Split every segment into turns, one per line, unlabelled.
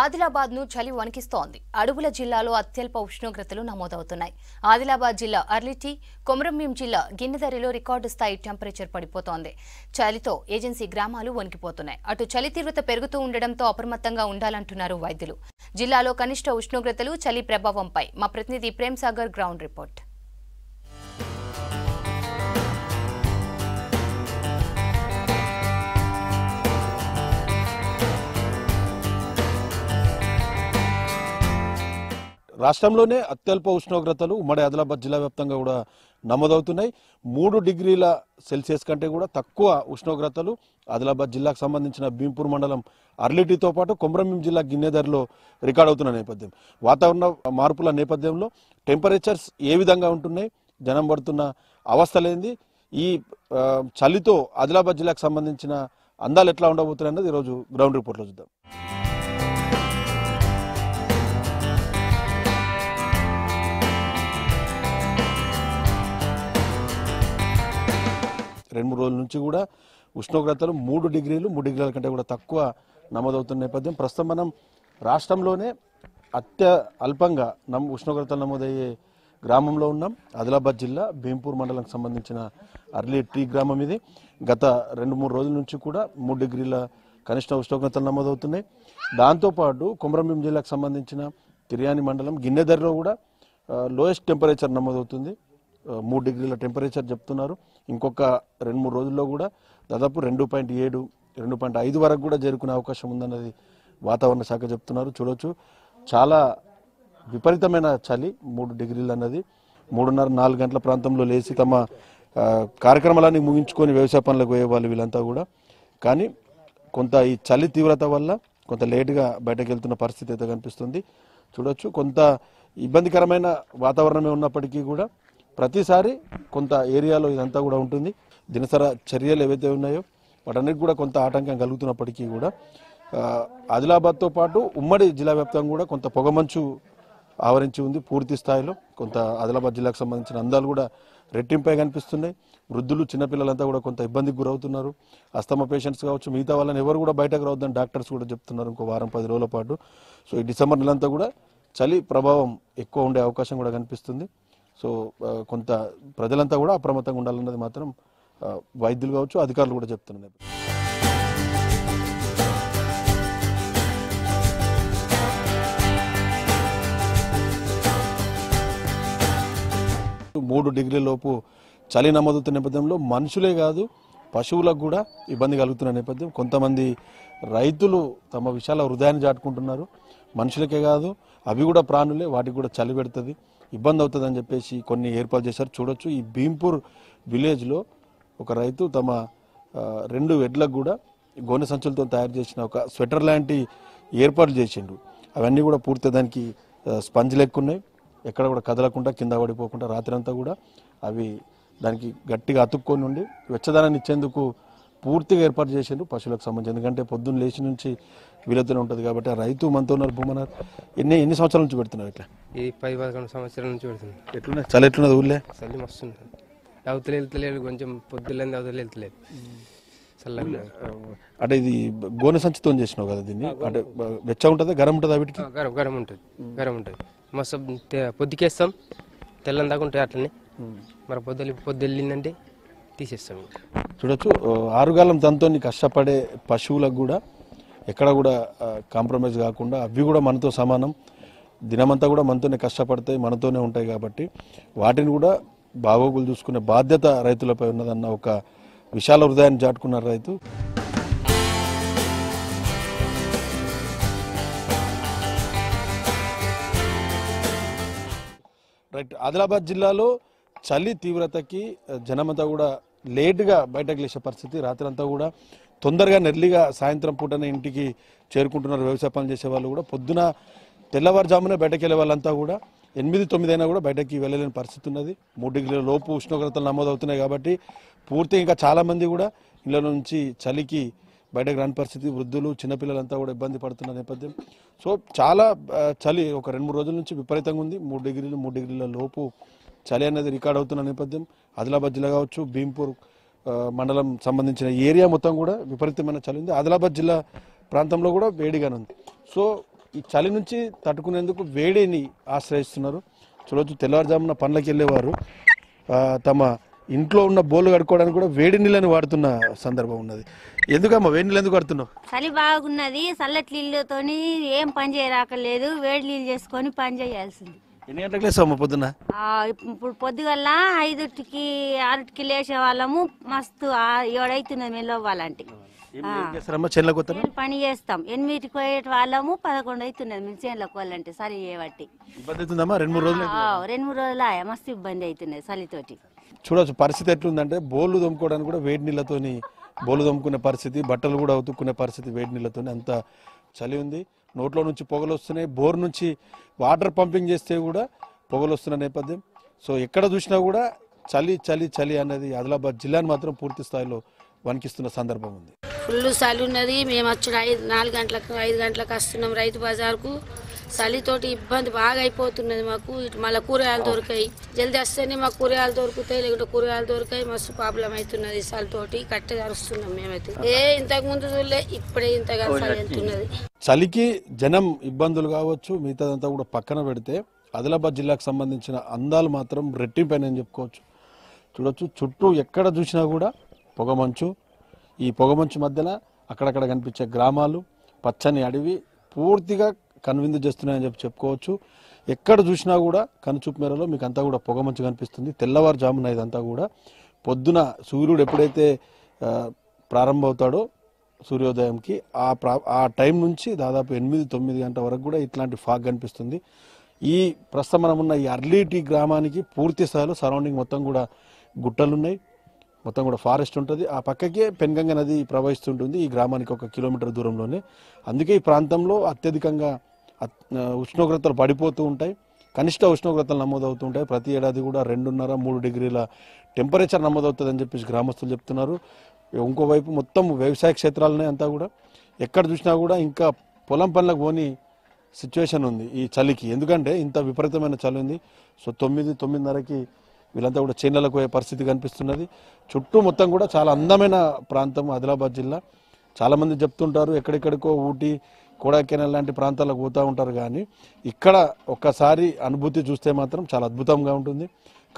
ఆదిలాబాద్ ను చలి వణికిస్తోంది అడవుల జిల్లాలో అత్యల్ప ఉష్ణోగ్రతలు నమోదవుతున్నాయి ఆదిలాబాద్ జిల్లా అర్లిటీ కొమరంభీం జిల్లా గిన్నెదరిలో రికార్డు స్థాయి టెంపరేచర్ పడిపోతోంది చలితో ఏజెన్సీ గ్రామాలు వణికిపోతున్నాయి అటు చలి తీవ్రత పెరుగుతూ ఉండడంతో అప్రమత్తంగా ఉండాలంటున్నారు వైద్యులు జిల్లాలో కనిష్ట ఉష్ణోగ్రతలు చలి ప్రభావంపై మా ప్రతినిధి ప్రేమ్ సాగర్ గ్రౌండ్ రిపోర్ట్
రాష్ట్రంలోనే అత్యల్ప ఉష్ణోగ్రతలు ఉమ్మడి ఆదిలాబాద్ జిల్లా వ్యాప్తంగా కూడా నమోదవుతున్నాయి మూడు డిగ్రీల సెల్సియస్ కంటే కూడా తక్కువ ఉష్ణోగ్రతలు ఆదిలాబాద్ జిల్లాకు సంబంధించిన భీంపూర్ మండలం అర్లిటీతో పాటు కొమరంభీం జిల్లా గిన్నెదర్లో రికార్డ్ అవుతున్న నేపథ్యం వాతావరణ మార్పుల నేపథ్యంలో టెంపరేచర్స్ ఏ విధంగా ఉంటున్నాయి జనం పడుతున్న అవస్థలేంది ఈ చలితో ఆదిలాబాద్ జిల్లాకు సంబంధించిన అందాలు ఎట్లా ఉండబోతున్నాయి అన్నది ఈరోజు గ్రౌండ్ రిపోర్ట్లో చూద్దాం రెండు మూడు రోజుల నుంచి కూడా ఉష్ణోగ్రతలు మూడు డిగ్రీలు మూడు డిగ్రీల కంటే కూడా తక్కువ నమోదవుతున్న నేపథ్యం ప్రస్తుతం మనం రాష్ట్రంలోనే అత్య అల్పంగా నమ్ ఉష్ణోగ్రతలు నమోదయ్యే గ్రామంలో ఉన్నాం ఆదిలాబాద్ జిల్లా భీంపూర్ మండలానికి సంబంధించిన అర్లీ టీ గ్రామం ఇది గత రెండు మూడు రోజుల నుంచి కూడా మూడు డిగ్రీల కనిష్ట ఉష్ణోగ్రతలు నమోదవుతున్నాయి దాంతోపాటు కుమరంభీం జిల్లాకు సంబంధించిన తిర్యాని మండలం గిన్నెదరిలో కూడా లోయెస్ట్ టెంపరేచర్ నమోదవుతుంది మూడు డిగ్రీల టెంపరేచర్ చెప్తున్నారు ఇంకొక రెండు మూడు రోజుల్లో కూడా దాదాపు రెండు పాయింట్ ఏడు రెండు పాయింట్ ఐదు వరకు కూడా చేరుకునే అవకాశం ఉందన్నది వాతావరణ శాఖ చెప్తున్నారు చూడవచ్చు చాలా విపరీతమైన చలి మూడు డిగ్రీలు అన్నది మూడున్నర నాలుగు గంటల ప్రాంతంలో లేచి తమ కార్యక్రమాలన్నీ ముగించుకొని వ్యవసాయ పనులకు పోయేవాళ్ళు వీళ్ళంతా కూడా కానీ కొంత ఈ చలి తీవ్రత వల్ల కొంత లేటుగా బయటకు వెళ్తున్న పరిస్థితి అయితే కనిపిస్తుంది చూడవచ్చు కొంత ఇబ్బందికరమైన వాతావరణమే ఉన్నప్పటికీ కూడా ప్రతిసారి కొంత ఏరియాలో ఇదంతా కూడా ఉంటుంది దినసర చర్యలు ఏవైతే ఉన్నాయో వాటన్నిటి కూడా కొంత ఆటంకం కలుగుతున్నప్పటికీ కూడా ఆదిలాబాద్తో పాటు ఉమ్మడి జిల్లా వ్యాప్తంగా కూడా కొంత పొగమంచు ఆవరించి ఉంది పూర్తి స్థాయిలో కొంత ఆదిలాబాద్ జిల్లాకు సంబంధించిన అందాలు కూడా రెట్టింపై కనిపిస్తున్నాయి వృద్ధులు చిన్నపిల్లలంతా కూడా కొంత ఇబ్బందికి గురవుతున్నారు అస్తమ పేషెంట్స్ కావచ్చు మిగతా వాళ్ళని ఎవరు కూడా బయటకు రావద్దని డాక్టర్స్ కూడా చెప్తున్నారు ఇంకో వారం పది రోజుల పాటు సో ఈ డిసెంబర్ నెలంతా కూడా చలి ప్రభావం ఎక్కువ ఉండే అవకాశం కూడా కనిపిస్తుంది సో కొంత ప్రజలంతా కూడా అప్రమత్తంగా ఉండాలన్నది మాత్రం వైద్యులు కావచ్చు అధికారులు కూడా చెప్తున్నారు మూడు డిగ్రీల లోపు చలి నమోదుతున్న నేపథ్యంలో మనుషులే కాదు పశువులకు కూడా ఇబ్బంది కలుగుతున్న నేపథ్యం కొంతమంది రైతులు తమ విషయాల హృదయాన్ని చాటుకుంటున్నారు మనుషులకే కాదు అవి కూడా ప్రాణులే వాటికి కూడా చలి పెడుతుంది ఇబ్బంది అవుతుందని చెప్పేసి కొన్ని ఏర్పాటు చేశారు చూడొచ్చు ఈ భీంపూర్ విలేజ్లో ఒక రైతు తమ రెండు ఎడ్లకు కూడా గోనె సంచులతో తయారు చేసిన ఒక స్వెటర్ లాంటి ఏర్పాట్లు చేసిండు అవన్నీ కూడా పూర్తి దానికి స్పంజ్ లెక్కున్నాయి ఎక్కడ కూడా కదలకుండా కింద పడిపోకుండా రాత్రి అంతా కూడా అవి దానికి గట్టిగా అతుక్కొని ఉండి వెచ్చదనాన్ని ఇచ్చేందుకు పూర్తిగా ఏర్పాటు చేసిండు పశువులకు సంబంధించి ఎందుకంటే పొద్దున్న లేచి నుంచి వీళ్ళతోనే ఉంటుంది కాబట్టి ఆ రైతు మనతో ఉన్నారు భూమన్నారు ఎన్ని ఎన్ని సంవత్సరాల నుంచి పెడుతున్నారు ఇట్లా
ఈ పది పదకొండు సంవత్సరాల నుంచి పెడుతుంది ఎట్లున్నాయి చాలా ఎట్లున్నది ఊళ్ళే చల్లి మస్తుంది అవతల వెళ్తలేదు కొంచెం పొద్దులేని అవతల వెళ్తలేదు
అంటే ఇది గోనె సంచితో చేసినావు కదా దీన్ని అంటే వెచ్చ ఉంటుంది గరం ఉంటుంది వీటికి
గరం గరం ఉంటుంది గరం ఉంటుంది మస్తు పొద్దుకేస్తాం తెల్లని దాకా ఉంటాయి అట్లనే మరి పొద్దు పొద్దు వెళ్ళిందంటే తీసేస్తాం
చూడొచ్చు ఆరుగాలం దంతో కష్టపడే పశువులకు కూడా ఎక్కడ కూడా కాంప్రమైజ్ కాకుండా అవి కూడా మనతో సమానం దినమంతా కూడా మనతోనే కష్టపడతాయి మనతోనే ఉంటాయి కాబట్టి వాటిని కూడా బాగోగులు చూసుకునే బాధ్యత రైతులపై ఉన్నదన్న ఒక విశాల హృదయాన్ని చాటుకున్నారు రైతు రైట్ ఆదిలాబాద్ జిల్లాలో చలి తీవ్రతకి జనమంతా కూడా లేటుగా బయటకు లేచే పరిస్థితి రాత్రంతా కూడా తొందరగా నెర్లీగా సాయంత్రం పూటనే ఇంటికి చేరుకుంటున్నారు వ్యవసాయ పనులు చేసే వాళ్ళు కూడా పొద్దున తెల్లవారుజామునే బయటకు వెళ్ళే వాళ్ళంతా కూడా ఎనిమిది తొమ్మిది అయినా కూడా బయటకి వెళ్ళలేని పరిస్థితి ఉన్నది మూడు డిగ్రీల లోపు ఉష్ణోగ్రతలు నమోదవుతున్నాయి కాబట్టి పూర్తిగా ఇంకా చాలామంది కూడా ఇళ్ళ నుంచి చలికి బయటకు రాని పరిస్థితి వృద్ధులు చిన్నపిల్లలంతా కూడా ఇబ్బంది పడుతున్న నేపథ్యం సో చాలా చలి ఒక రెండు మూడు రోజుల నుంచి విపరీతంగా ఉంది మూడు డిగ్రీలు మూడు డిగ్రీల లోపు చలి అనేది రికార్డ్ అవుతున్న నేపథ్యం ఆదిలాబాద్ జిల్లా కావచ్చు భీంపూర్ మండలం సంబంధించిన ఏరియా మొత్తం కూడా విపరీతమైన చలి ఉంది ఆదిలాబాద్ జిల్లా ప్రాంతంలో కూడా వేడిగానే ఉంది సో ఈ చలి నుంచి తట్టుకునేందుకు వేడిని ఆశ్రయిస్తున్నారు చూడవచ్చు తెల్లవారుజామున పనులకు వెళ్ళేవారు తమ ఇంట్లో ఉన్న బోలు కడుక్కోవడానికి కూడా వేడి నీళ్ళని వాడుతున్న సందర్భం ఉన్నది ఎందుకమ్మా వేడి నీళ్ళు ఎందుకు వాడుతున్నావు
చలి బాగున్నది చల్లటి నీళ్ళతో ఏం పని చేయరాకలేదు వేడి నీళ్ళు చేసుకొని పని చేయాల్సింది
ఎన్ని గంటలకు లేసా పొద్దున
ఇప్పుడు పొద్దుగల్ల ఐదుకి ఆరుటికి లేచే వాళ్ళము మస్తు ఆ- ఏడైతున్నది మేము అవ్వాలంటే పని చేస్తాం ఎనిమిది పోయేటి వాళ్ళము పదకొండు అవుతున్నది మేము చేనులకు పోవాలంటే సరి చేయబట్టి రెండు మూడు రోజులు రెండు మూడు రోజుల మస్తు ఇబ్బంది అవుతున్నది చలితోటి
చూడవచ్చు పరిస్థితి ఎట్లుందంటే బోర్లు తోముకోవడానికి కూడా వేడి నీళ్ళతోని బోర్లు తోముకునే పరిస్థితి బట్టలు కూడా ఉతుక్కునే పరిస్థితి వేడి నీళ్ళతోని అంత చలి ఉంది నోట్లో నుంచి పొగలు వస్తున్నాయి బోర్ నుంచి వాటర్ పంపింగ్ చేస్తే కూడా పొగలు వస్తున్న నేపథ్యం సో ఎక్కడ చూసినా కూడా చలి చలి చలి అనేది ఆదిలాబాద్ జిల్లాను మాత్రం పూర్తి స్థాయిలో వణికిస్తున్న సందర్భం ఉంది
ఫుల్ చలి ఉన్నది మేము వచ్చిన ఐదు నాలుగు గంటలకు ఐదు గంటలకు వస్తున్నాం రైతు బజార్కు చలితోటి ఇబ్బంది బాగా అయిపోతున్నది మాకు ఇటు మళ్ళీ కూరగాయలు దొరికాయి జల్దీ వస్తేనే మాకు కూరగాయలు దొరుకుతాయి లేకుంటే కూరగాయలు దొరికాయి మస్తు ప్రాబ్లం అవుతున్నది చలితోటి కట్టె అరుస్తున్నాం మేమైతే ఏ ఇంతకు ముందు చూడలే ఇప్పుడే ఇంతగా చలి
చలికి జనం ఇబ్బందులు కావచ్చు మిగతాదంతా కూడా పక్కన పెడితే ఆదిలాబాద్ జిల్లాకు సంబంధించిన అందాలు మాత్రం రెట్టింపైన చెప్పుకోవచ్చు చూడొచ్చు చుట్టూ ఎక్కడ చూసినా కూడా పొగ మంచు ఈ పొగమంచు మధ్యన అక్కడక్కడ కనిపించే గ్రామాలు పచ్చని అడవి పూర్తిగా కనువిందు చేస్తున్నాయని చెప్పి చెప్పుకోవచ్చు ఎక్కడ చూసినా కూడా కనుచూపు మేరలో మీకు అంతా కూడా పొగమంచు కనిపిస్తుంది తెల్లవారుజామున ఇదంతా కూడా పొద్దున సూర్యుడు ఎప్పుడైతే ప్రారంభమవుతాడో సూర్యోదయంకి ఆ ప్రా ఆ టైం నుంచి దాదాపు ఎనిమిది తొమ్మిది గంటల వరకు కూడా ఇట్లాంటి ఫాగ్ కనిపిస్తుంది ఈ ప్రస్తుతం మనం ఉన్న ఈ అర్లీ టీ గ్రామానికి పూర్తి స్థాయిలో సరౌండింగ్ మొత్తం కూడా గుట్టలున్నాయి మొత్తం కూడా ఫారెస్ట్ ఉంటుంది ఆ పక్కకే పెన్గంగ నది ప్రవహిస్తుంటుంది ఈ గ్రామానికి ఒక కిలోమీటర్ దూరంలోనే అందుకే ఈ ప్రాంతంలో అత్యధికంగా ఉష్ణోగ్రతలు పడిపోతూ ఉంటాయి కనిష్ట ఉష్ణోగ్రతలు నమోదవుతూ ఉంటాయి ప్రతి ఏడాది కూడా రెండున్నర మూడు డిగ్రీల టెంపరేచర్ అని చెప్పేసి గ్రామస్తులు చెప్తున్నారు ఇంకోవైపు మొత్తం వ్యవసాయ క్షేత్రాలనే అంతా కూడా ఎక్కడ చూసినా కూడా ఇంకా పొలం పనులకు పోని సిచ్యువేషన్ ఉంది ఈ చలికి ఎందుకంటే ఇంత విపరీతమైన చలి ఉంది సో తొమ్మిది తొమ్మిదిన్నరకి వీళ్ళంతా కూడా చేన్లకు పోయే పరిస్థితి కనిపిస్తున్నది చుట్టూ మొత్తం కూడా చాలా అందమైన ప్రాంతం ఆదిలాబాద్ జిల్లా చాలామంది చెప్తుంటారు ఎక్కడెక్కడికో ఊటీ కొడైకెనాల్ లాంటి ప్రాంతాలకు పోతూ ఉంటారు కానీ ఇక్కడ ఒక్కసారి అనుభూతి చూస్తే మాత్రం చాలా అద్భుతంగా ఉంటుంది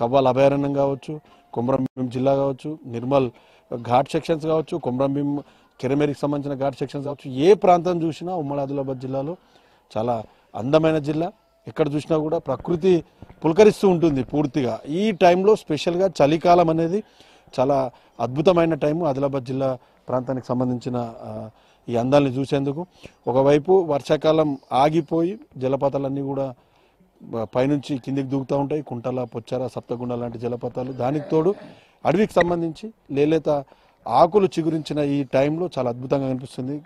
కవ్వాల్ అభయారణ్యం కావచ్చు కొమరంభీం జిల్లా కావచ్చు నిర్మల్ ఘాట్ సెక్షన్స్ కావచ్చు కొమరంభీం కెరమేరికి సంబంధించిన ఘాట్ సెక్షన్స్ కావచ్చు ఏ ప్రాంతం చూసినా ఉమ్మడి ఆదిలాబాద్ జిల్లాలో చాలా అందమైన జిల్లా ఎక్కడ చూసినా కూడా ప్రకృతి పులకరిస్తూ ఉంటుంది పూర్తిగా ఈ టైంలో స్పెషల్గా చలికాలం అనేది చాలా అద్భుతమైన టైము ఆదిలాబాద్ జిల్లా ప్రాంతానికి సంబంధించిన ఈ అందాలని చూసేందుకు ఒకవైపు వర్షాకాలం ఆగిపోయి జలపాతాలన్నీ కూడా పైనుంచి కిందికి దూకుతూ ఉంటాయి కుంటల పొచ్చర సప్తగుండ లాంటి జలపాతాలు దానికి తోడు అడవికి సంబంధించి లేలేత ఆకులు చిగురించిన ఈ టైంలో చాలా అద్భుతంగా కనిపిస్తుంది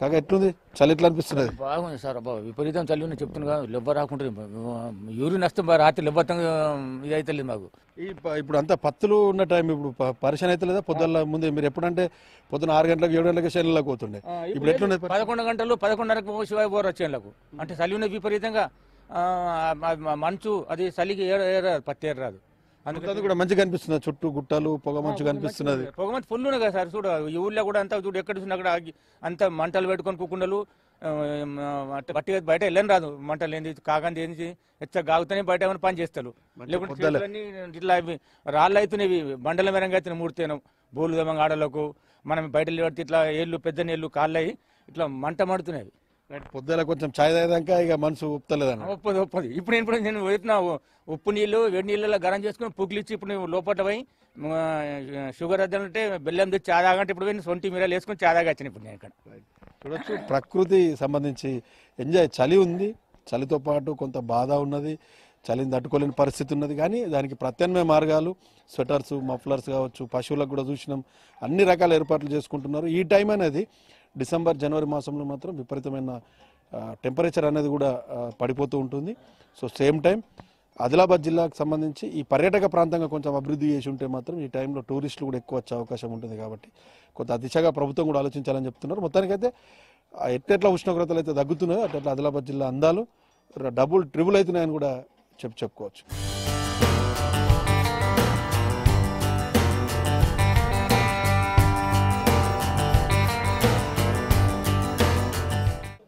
కాక ఎట్లుంది చలి ఎట్లా అనిపిస్తున్నది
బాగుంది సార్ అబ్బా విపరీతం చలి ఉన్నాయి చెప్తున్నా లెబ్బ రాకుంటుంది యూరిన్ వస్తే రాత్రి లెబ్బతంగా ఇది అయితే మాకు
ఇప్పుడు అంతా పత్తులు ఉన్న టైం ఇప్పుడు పరిశీలన అయితే లేదా పొద్దున్న ముందే మీరు ఎప్పుడంటే పొద్దున ఆరు గంటలకు ఏడు గంటలకు శైలిలోకి పోతుండే ఇప్పుడు ఎట్లుంది
పదకొండు గంటలు పదకొండున్నరకు శివాయి బోర్ వచ్చేళ్ళకు అంటే చలి ఉన్న విపరీతంగా మంచు అది చలికి ఏడు ఏరాదు పత్తి ఏర్రాదు అందుకని కూడా
మంచిగా కనిపిస్తుంది చుట్టూ గుట్టలు పొగ మంచు కనిపిస్తున్నది
పొగ మంచు ఫుల్ ఉన్నాయి కదా సార్ చూడ ఈ ఊళ్ళో కూడా అంతా చూడు ఎక్కడ చూసినా అక్కడ అంత మంటలు పెట్టుకొని కుక్కుండలు పట్టిగా బయట వెళ్ళని రాదు మంటలు ఏంది కాగంది ఏంది ఎచ్చ గాగుతూనే బయట ఏమైనా పని చేస్తారు లేకుంటే ఇట్లా రాళ్ళు అవుతున్నాయి బండల మేరంగా అవుతున్నాయి మూడితేనం బోలు దమ్మ ఆడలకు మనం బయట పడితే ఇట్లా ఏళ్ళు పెద్ద నీళ్ళు కాళ్ళు ఇట్లా మంట మడుతున్నాయి పొద్దున
పొద్దుల కొంచెం ఛాయ్ తాగాక ఇక మనసు ఒప్పుతలేదన్న
ఒప్పదు ఒప్పదు ఇప్పుడు నేను నేను వెళ్తున్నా ఉప్పు నీళ్ళు వేడి నీళ్ళలో గరం చేసుకుని పుగ్లిచ్చి ఇప్పుడు నువ్వు లోపల పోయి షుగర్ అద్దంటే బెల్లం తెచ్చి చాయ్ తాగంటే ఇప్పుడు పోయి సొంటి మీరాలు వేసుకుని చాయ్ తాగచ్చాను ఇప్పుడు నేను ఇక్కడ చూడొచ్చు
ప్రకృతి సంబంధించి ఎంజాయ్ చలి ఉంది చలితో పాటు కొంత బాధ ఉన్నది చలిని తట్టుకోలేని పరిస్థితి ఉన్నది కానీ దానికి ప్రత్యామ్నాయ మార్గాలు స్వెటర్స్ మఫ్లర్స్ కావచ్చు పశువులకు కూడా చూసినాం అన్ని రకాల ఏర్పాట్లు చేసుకుంటున్నారు ఈ టైం అనేది డిసెంబర్ జనవరి మాసంలో మాత్రం విపరీతమైన టెంపరేచర్ అనేది కూడా పడిపోతూ ఉంటుంది సో సేమ్ టైం ఆదిలాబాద్ జిల్లాకు సంబంధించి ఈ పర్యాటక ప్రాంతంగా కొంచెం అభివృద్ధి చేసి ఉంటే మాత్రం ఈ టైంలో టూరిస్టులు కూడా ఎక్కువ వచ్చే అవకాశం ఉంటుంది కాబట్టి కొంత దిశగా ప్రభుత్వం కూడా ఆలోచించాలని చెప్తున్నారు మొత్తానికైతే ఎట్టెట్ల ఉష్ణోగ్రతలు అయితే తగ్గుతున్నాయో అట్లా ఆదిలాబాద్ జిల్లా అందాలు డబుల్ ట్రిబుల్ అవుతున్నాయని కూడా చెప్పు చెప్పుకోవచ్చు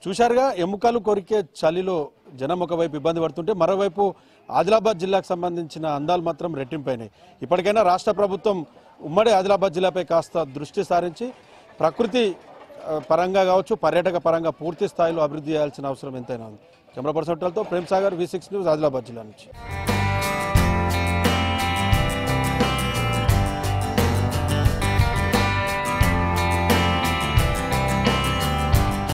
చూశారుగా ఎముకలు కొరికే చలిలో జనం ఒకవైపు ఇబ్బంది పడుతుంటే మరోవైపు ఆదిలాబాద్ జిల్లాకు సంబంధించిన అందాలు మాత్రం రెట్టింపైనాయి ఇప్పటికైనా రాష్ట్ర ప్రభుత్వం ఉమ్మడి ఆదిలాబాద్ జిల్లాపై కాస్త దృష్టి సారించి ప్రకృతి పరంగా కావచ్చు పర్యాటక పరంగా పూర్తి స్థాయిలో అభివృద్ధి చేయాల్సిన అవసరం ఎంతైనా ఉంది camera person Prem Sagar V six news Adilabad జిల్లా నుంచి